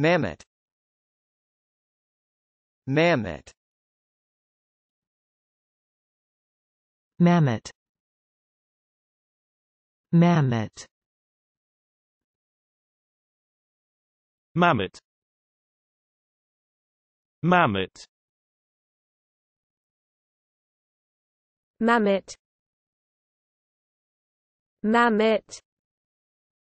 Mammoth Mammoth Mammoth Mammoth Mammoth Mammoth Mammoth Mammoth